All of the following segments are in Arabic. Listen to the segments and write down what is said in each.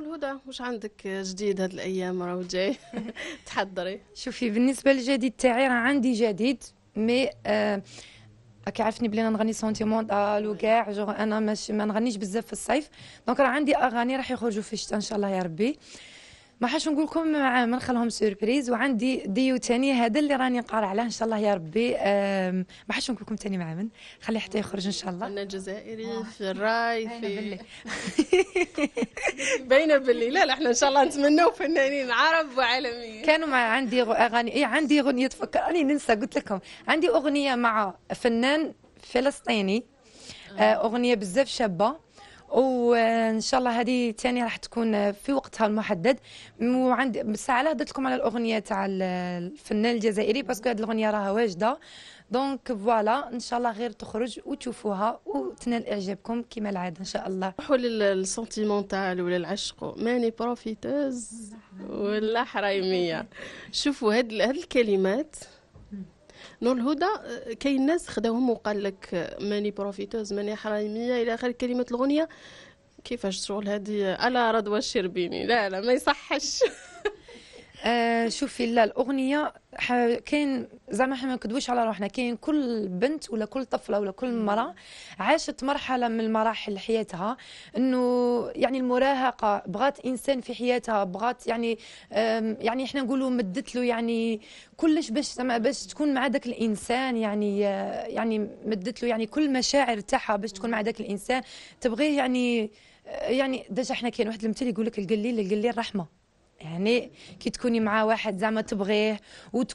الهدى واش عندك جديد هاد الايام راهو جاي تحضري شوفي بالنسبه للجديد تاعي راه عندي جديد مي آه راكي عارفني بلي انا نغني سونتيمونتال وكاع جو انا ماشي ما نغنيش بزاف في الصيف دونك راه عندي اغاني راح يخرجوا في الشتاء ان شاء الله يا ربي ما حاش نقول لكم آه، ما نخليهم سوربريز وعندي ديو تاني هذا اللي راني نقارع عليه ان شاء الله يا ربي ما حاش نقول لكم تاني مع من خليه حتى يخرج ان شاء الله انا جزائري آه. في الراي في باينه باللي لا لا احنا ان شاء الله نتمنوا فنانين عرب وعالميين كانوا مع عندي اغاني اي عندي اغنيه تفكرني ننسى قلت لكم عندي اغنيه مع فنان فلسطيني آه، اغنيه بزاف شابه وان شاء الله هذه ثاني راح تكون في وقتها المحدد وعند الساعه على هضرت لكم على الاغنيه تاع الفنان الجزائري باسكو هذه الاغنيه راها واجده دونك فوالا ان شاء الله غير تخرج وتشوفوها وتنال اعجابكم كما العاده ان شاء الله حول للسنتيمونتال ولا العشق ماني بروفيتوز ولا حرايميه شوفوا هاد هاد الكلمات نور الهدى كاين ناس خداوهم وقال لك ماني بروفيتوز ماني حرايميه الى اخر كلمه الاغنيه كيفاش شغل هذه الا رضوى الشربيني لا لا ما يصحش آه شوفي لا الاغنيه كاين زعما حنا ما نكذبوش على روحنا كاين كل بنت ولا كل طفله ولا كل مراه عاشت مرحله من مراحل حياتها انه يعني المراهقه بغات انسان في حياتها بغات يعني يعني احنا نقولوا مدت له يعني كلش باش زعما باش تكون مع ذاك الانسان يعني آه، يعني مدت له يعني كل مشاعر تاعها باش تكون مع ذاك الانسان تبغيه يعني آه، يعني دجا احنا كاين واحد المثل يقول لك القليل القليل رحمه يعني كي تكوني مع واحد زعما تبغيه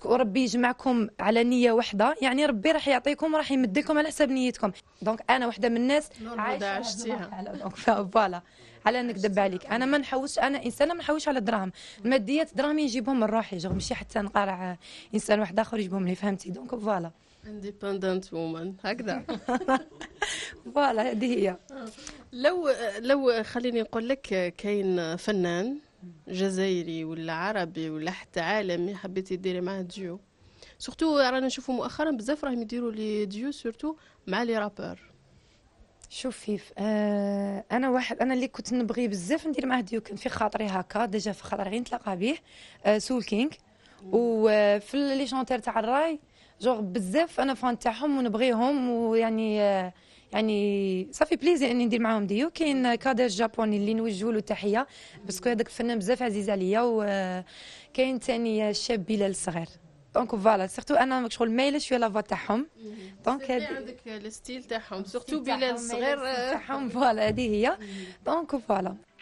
وربي يجمعكم على نيه واحده يعني ربي راح يعطيكم وراح يمدلكم على حسب نيتكم دونك انا واحده من الناس عايشه دونك فوالا على نكذب عليك انا ما نحوش انا انسانه ما نحوش على الدراهم الماديات دراهمي نجيبهم من روحي جو ماشي حتى نقارع انسان واحد اخر يجيبهم لي فهمتي دونك فوالا اندبندنت وومن هكذا فوالا هذه هي لو لو خليني نقول لك كاين فنان جزائري ولا عربي ولا حتى عالمي حبيتي ديري معاه ديو سورتو رانا نشوفو مؤخرا بزاف راهم يديروا لي ديو سورتو مع لي رابور شوفي آه انا واحد انا اللي كنت نبغي بزاف ندير معاه ديو كان في خاطري هكا ديجا في خاطري غير نتلاقى به آه سول كينغ وفي لي شونتير تاع الراي جوغ بزاف انا فان تاعهم ونبغيهم ويعني آه يعني صافي بليزي اني ندير معاهم ديو كاين كادر جابوني اللي نوجه له تحيه باسكو هذاك الفنان بزاف عزيز عليا وكاين ثاني الشاب بلال الصغير دونك فوالا سيرتو انا شغل مايله شويه لافوا تاعهم دونك عندك الستيل تاعهم سورتو بلال الصغير تاعهم فوالا هذه هي دونك فوالا